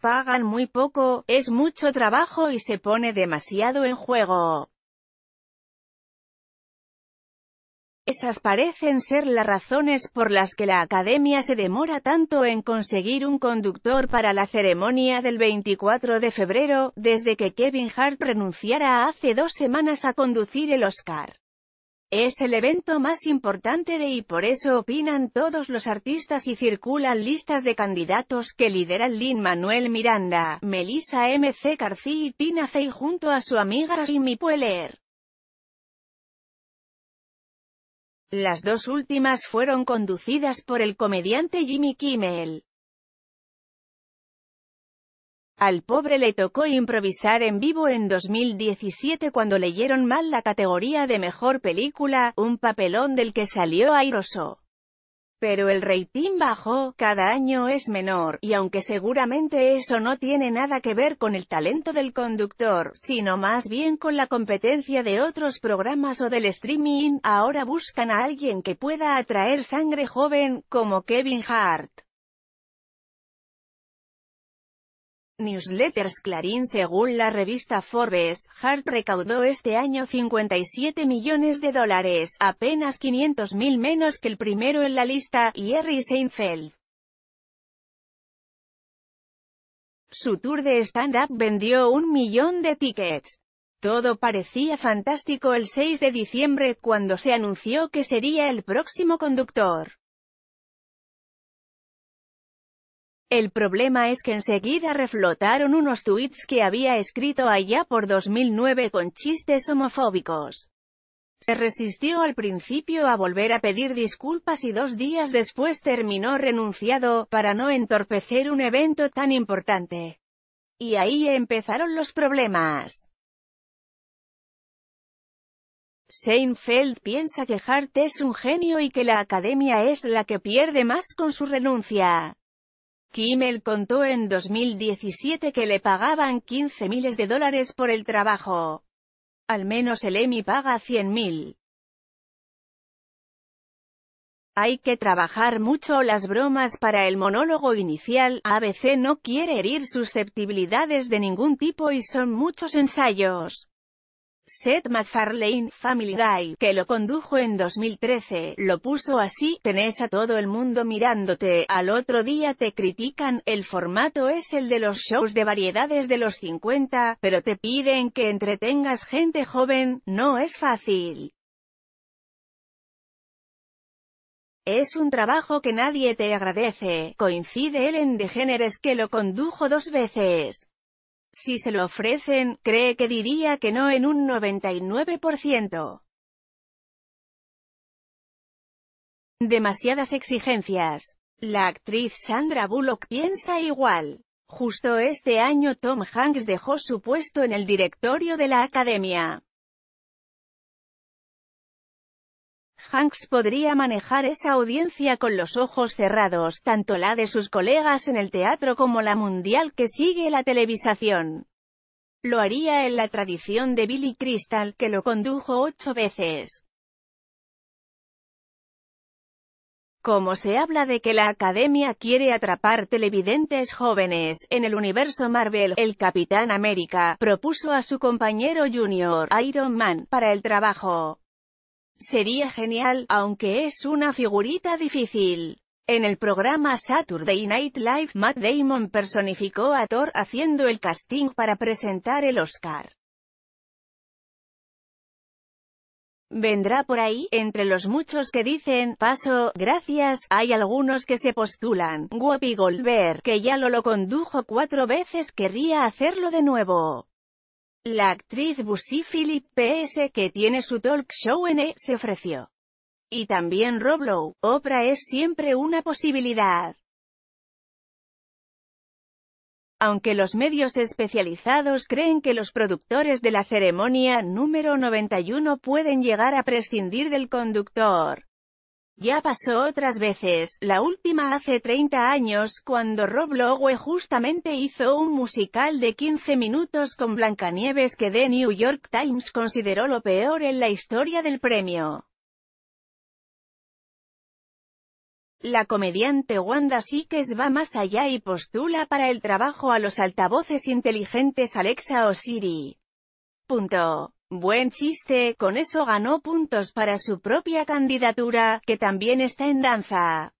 Pagan muy poco, es mucho trabajo y se pone demasiado en juego. Esas parecen ser las razones por las que la Academia se demora tanto en conseguir un conductor para la ceremonia del 24 de febrero, desde que Kevin Hart renunciara hace dos semanas a conducir el Oscar. Es el evento más importante de y por eso opinan todos los artistas y circulan listas de candidatos que lideran Lin-Manuel Miranda, Melissa M.C. Carci y Tina Fey junto a su amiga Jimmy Pueller. Las dos últimas fueron conducidas por el comediante Jimmy Kimmel. Al pobre le tocó improvisar en vivo en 2017 cuando leyeron mal la categoría de mejor película, un papelón del que salió airoso. Pero el rating bajó, cada año es menor, y aunque seguramente eso no tiene nada que ver con el talento del conductor, sino más bien con la competencia de otros programas o del streaming, ahora buscan a alguien que pueda atraer sangre joven, como Kevin Hart. Newsletters Clarín Según la revista Forbes, Hart recaudó este año 57 millones de dólares, apenas 500 mil menos que el primero en la lista, Jerry Seinfeld. Su tour de stand-up vendió un millón de tickets. Todo parecía fantástico el 6 de diciembre cuando se anunció que sería el próximo conductor. El problema es que enseguida reflotaron unos tweets que había escrito allá por 2009 con chistes homofóbicos. Se resistió al principio a volver a pedir disculpas y dos días después terminó renunciado, para no entorpecer un evento tan importante. Y ahí empezaron los problemas. Seinfeld piensa que Hart es un genio y que la academia es la que pierde más con su renuncia. Kimmel contó en 2017 que le pagaban 15 miles de dólares por el trabajo. Al menos el Emmy paga 100 mil. Hay que trabajar mucho las bromas para el monólogo inicial, ABC no quiere herir susceptibilidades de ningún tipo y son muchos ensayos. Seth MacFarlane Family Guy, que lo condujo en 2013, lo puso así, tenés a todo el mundo mirándote, al otro día te critican, el formato es el de los shows de variedades de los 50, pero te piden que entretengas gente joven, no es fácil. Es un trabajo que nadie te agradece, coincide Ellen DeGeneres que lo condujo dos veces. Si se lo ofrecen, cree que diría que no en un 99%. Demasiadas exigencias. La actriz Sandra Bullock piensa igual. Justo este año Tom Hanks dejó su puesto en el directorio de la Academia. Hanks podría manejar esa audiencia con los ojos cerrados, tanto la de sus colegas en el teatro como la mundial que sigue la televisación. Lo haría en la tradición de Billy Crystal, que lo condujo ocho veces. Como se habla de que la Academia quiere atrapar televidentes jóvenes, en el universo Marvel, el Capitán América, propuso a su compañero junior, Iron Man, para el trabajo. Sería genial, aunque es una figurita difícil. En el programa Saturday Night Live, Matt Damon personificó a Thor haciendo el casting para presentar el Oscar. Vendrá por ahí, entre los muchos que dicen, paso, gracias, hay algunos que se postulan, Whoopi Goldberg, que ya lo lo condujo cuatro veces querría hacerlo de nuevo. La actriz Busy Philip P.S. que tiene su talk show en E! se ofreció. Y también Lowe, Oprah es siempre una posibilidad. Aunque los medios especializados creen que los productores de la ceremonia número 91 pueden llegar a prescindir del conductor, ya pasó otras veces, la última hace 30 años cuando Rob Lowe justamente hizo un musical de 15 minutos con Blancanieves que The New York Times consideró lo peor en la historia del premio. La comediante Wanda Sikes va más allá y postula para el trabajo a los altavoces inteligentes Alexa o Siri. Punto. Buen chiste, con eso ganó puntos para su propia candidatura, que también está en danza.